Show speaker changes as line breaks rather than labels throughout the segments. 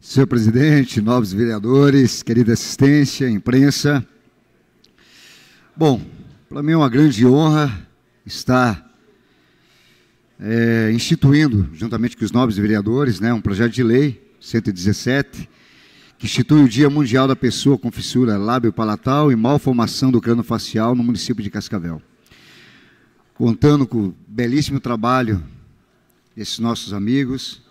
Senhor presidente, novos vereadores, querida assistência, imprensa. Bom, para mim é uma grande honra estar é, instituindo, juntamente com os novos vereadores, né, um projeto de lei 117, que institui o Dia Mundial da Pessoa com Fissura Lábio-Palatal e Malformação do Crânio Facial no município de Cascavel. Contando com o belíssimo trabalho desses nossos amigos,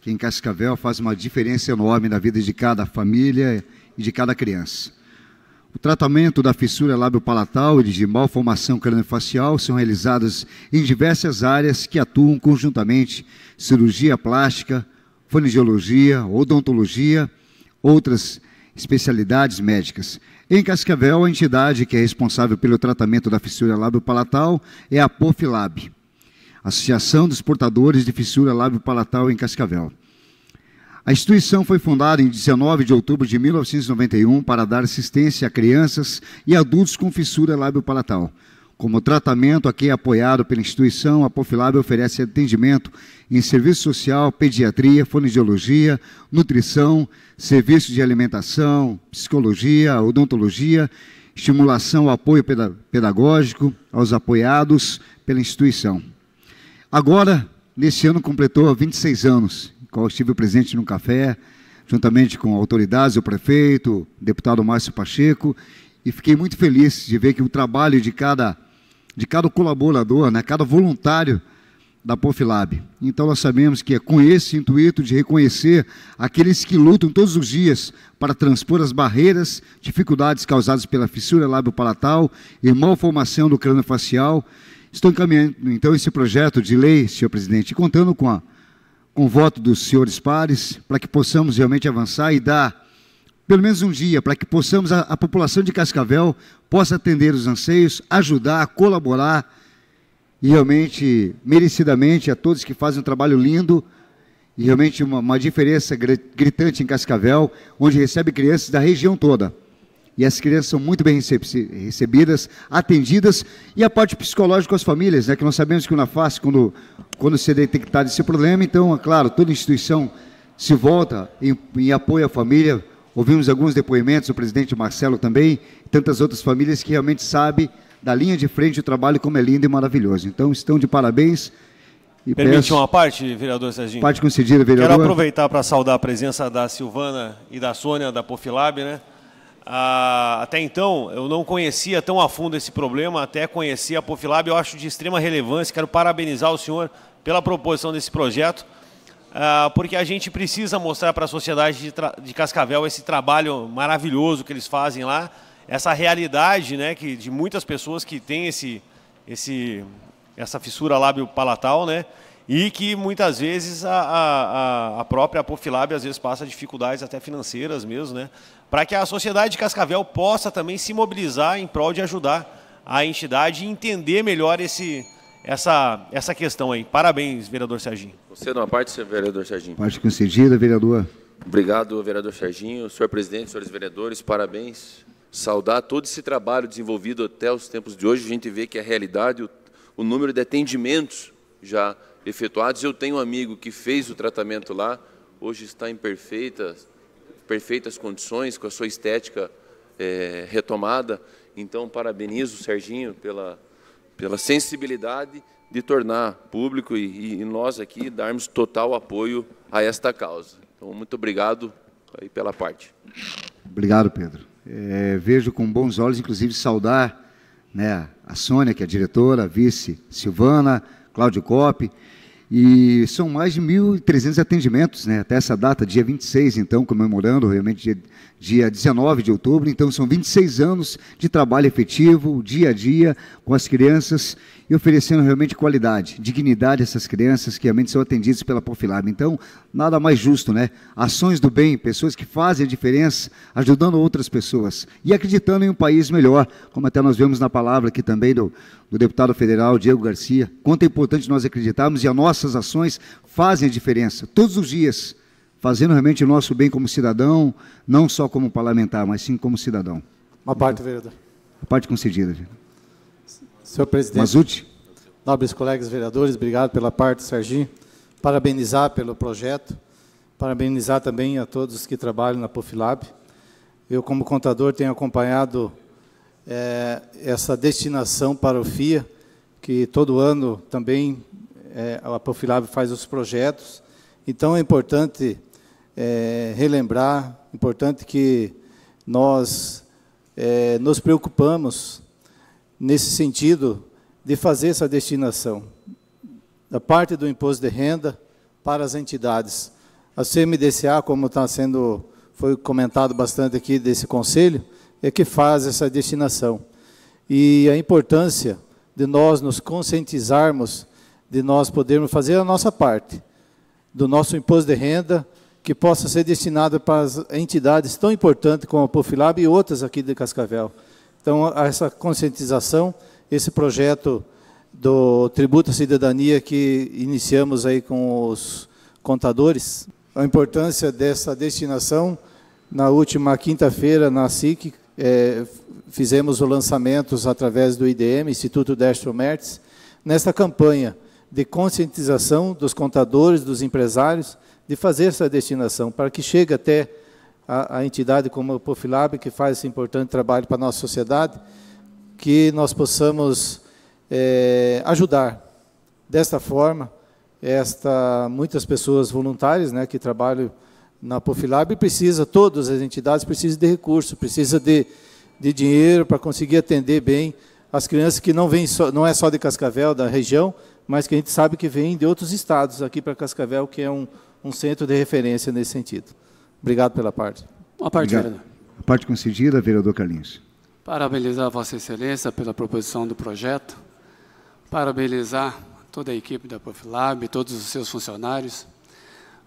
que em Cascavel faz uma diferença enorme na vida de cada família e de cada criança. O tratamento da fissura lábio-palatal e de malformação craniofacial são realizados em diversas áreas que atuam conjuntamente: cirurgia plástica, fonoaudiologia, odontologia, outras especialidades médicas. Em Cascavel, a entidade que é responsável pelo tratamento da fissura lábio-palatal é a Pofilab. Associação dos Portadores de Fissura Lábio-Palatal em Cascavel. A instituição foi fundada em 19 de outubro de 1991 para dar assistência a crianças e adultos com fissura lábio-palatal. Como tratamento aqui é apoiado pela instituição, a Pofilab oferece atendimento em serviço social, pediatria, fonodiologia, nutrição, serviço de alimentação, psicologia, odontologia, estimulação ao apoio pedagógico aos apoiados pela instituição. Agora, neste ano, completou 26 anos, qual estive presente num café, juntamente com autoridades, o prefeito, o deputado Márcio Pacheco, e fiquei muito feliz de ver que o trabalho de cada, de cada colaborador, né, cada voluntário da Poflab. Então nós sabemos que é com esse intuito de reconhecer aqueles que lutam todos os dias para transpor as barreiras, dificuldades causadas pela fissura lábio-palatal e malformação do crânio facial, Estou encaminhando, então, esse projeto de lei, senhor presidente, contando com, a, com o voto dos senhores pares, para que possamos realmente avançar e dar pelo menos um dia, para que possamos, a, a população de Cascavel possa atender os anseios, ajudar, colaborar, e realmente, merecidamente, a todos que fazem um trabalho lindo, e realmente uma, uma diferença gritante em Cascavel, onde recebe crianças da região toda e as crianças são muito bem recebidas, atendidas, e a parte psicológica com as famílias, né, que nós sabemos que na face, quando, quando se detectado esse problema, então, é claro, toda instituição se volta em, em apoio à família, ouvimos alguns depoimentos, o presidente Marcelo também, e tantas outras famílias que realmente sabem da linha de frente o trabalho como é lindo e maravilhoso. Então, estão de parabéns, e Permite peço...
uma parte, vereador Serginho? Parte concedida, vereador. Quero aproveitar para saudar a presença da Silvana e da Sônia, da Pofilab, né? Ah, até então, eu não conhecia tão a fundo esse problema, até conhecer a Pofilab, eu acho de extrema relevância. Quero parabenizar o senhor pela proposição desse projeto, ah, porque a gente precisa mostrar para a sociedade de, de, Cascavel esse trabalho maravilhoso que eles fazem lá, essa realidade né, que, de muitas pessoas que têm esse, esse, essa fissura lábio-palatal, né? e que muitas vezes a, a, a própria Apofilab às vezes passa dificuldades até financeiras mesmo, né? Para que a sociedade de Cascavel possa também se mobilizar em prol de ajudar a entidade e entender melhor esse, essa, essa questão aí. Parabéns, vereador Serginho. Você não parte, vereador Serginho.
Parte concedida, vereador.
Obrigado, vereador Serginho. Senhor presidente, senhores vereadores, parabéns. Saudar todo esse trabalho desenvolvido até os tempos de hoje. A gente vê que a é realidade, o, o número de atendimentos já efetuados. Eu tenho um amigo que fez o tratamento lá, hoje está em perfeitas, perfeitas condições, com a sua estética é, retomada. Então, parabenizo o Serginho pela, pela sensibilidade de tornar público e, e nós aqui darmos total apoio a esta causa. Então, muito obrigado aí pela parte.
Obrigado, Pedro. É, vejo com bons olhos, inclusive, saudar né, a Sônia, que é diretora, a vice Silvana, Cláudio Coppe e são mais de 1.300 atendimentos né, até essa data, dia 26, então, comemorando realmente dia, dia 19 de outubro. Então, são 26 anos de trabalho efetivo, dia a dia, com as crianças e oferecendo realmente qualidade, dignidade a essas crianças que realmente são atendidas pela Profilab. Então, nada mais justo, né? Ações do bem, pessoas que fazem a diferença, ajudando outras pessoas e acreditando em um país melhor, como até nós vemos na palavra aqui também do, do deputado federal Diego Garcia. Quanto é importante nós acreditarmos e a nossa nossas ações fazem a diferença, todos os dias, fazendo realmente o nosso bem como cidadão, não só como parlamentar, mas sim como cidadão.
Uma parte, vereador.
parte concedida. Senhor presidente. Mazuti.
Nobres colegas vereadores, obrigado pela parte, Serginho. Parabenizar pelo projeto, parabenizar também a todos que trabalham na Pofilab. Eu, como contador, tenho acompanhado é, essa destinação para o FIA, que todo ano também é, a Profilab faz os projetos. Então é importante é, relembrar, importante que nós é, nos preocupamos nesse sentido de fazer essa destinação da parte do imposto de renda para as entidades. A CMDCA, como está sendo foi comentado bastante aqui desse conselho, é que faz essa destinação. E a importância de nós nos conscientizarmos de nós podermos fazer a nossa parte do nosso imposto de renda, que possa ser destinado para as entidades tão importantes como a Profilab e outras aqui de Cascavel. Então, essa conscientização, esse projeto do Tributo à Cidadania que iniciamos aí com os contadores, a importância dessa destinação, na última quinta-feira, na SIC, é, fizemos os lançamentos através do IDM, Instituto Destro Mertz, nesta campanha, de conscientização dos contadores, dos empresários, de fazer essa destinação, para que chegue até a, a entidade como a Profilab, que faz esse importante trabalho para a nossa sociedade, que nós possamos é, ajudar desta forma esta muitas pessoas voluntárias, né, que trabalham na Profilab, precisa todas as entidades precisam de recurso, precisa de, de dinheiro para conseguir atender bem as crianças que não vêm não é só de Cascavel da região, mas que a gente sabe que vem de outros estados aqui para Cascavel, que é um, um centro de referência nesse sentido.
Obrigado pela parte. Uma parte, vereador. A parte concedida, vereador Carlinhos.
Parabenizar Vossa Excelência pela proposição do projeto, parabenizar toda a equipe da Profilab, todos os seus funcionários.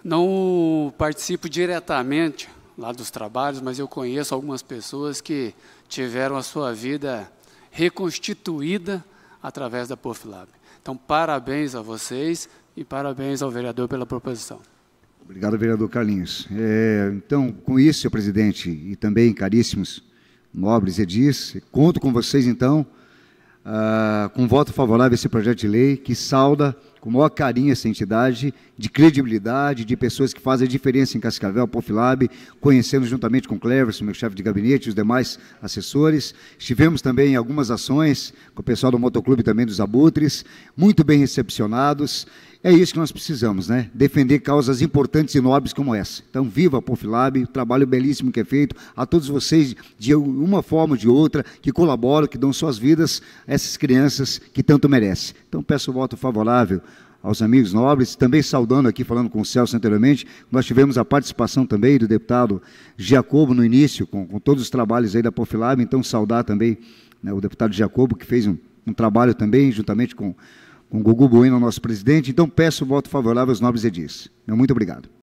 Não participo diretamente lá dos trabalhos, mas eu conheço algumas pessoas que tiveram a sua vida reconstituída através da Profilab. Então, parabéns a vocês e parabéns ao vereador pela proposição.
Obrigado, vereador Carlinhos. É, então, com isso, senhor presidente, e também caríssimos nobres edis, conto com vocês, então, uh, com voto favorável a esse projeto de lei que salda com o maior carinho essa entidade, de credibilidade, de pessoas que fazem a diferença em Cascavel, Pofilab, conhecendo juntamente com o Cleverson, meu chefe de gabinete, os demais assessores. Estivemos também em algumas ações com o pessoal do Motoclube também dos Abutres, muito bem recepcionados. É isso que nós precisamos, né? Defender causas importantes e nobres como essa. Então, viva a Pofilab, o trabalho belíssimo que é feito, a todos vocês, de uma forma ou de outra, que colaboram, que dão suas vidas a essas crianças que tanto merecem. Então, peço o voto favorável aos amigos nobres, também saudando aqui, falando com o Celso anteriormente, nós tivemos a participação também do deputado Giacomo no início, com, com todos os trabalhos aí da Pofilab, então saudar também né, o deputado Giacomo, que fez um, um trabalho também, juntamente com com Gugu Bueno, nosso presidente. Então peço o voto favorável aos nobres edis. Muito obrigado.